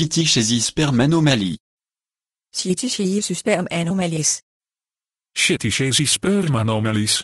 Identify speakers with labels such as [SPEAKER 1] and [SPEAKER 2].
[SPEAKER 1] Cytichèsis anomalie.
[SPEAKER 2] Cytichèsis sperm
[SPEAKER 3] anomalies.
[SPEAKER 1] Cytichèsis sperm anomalies.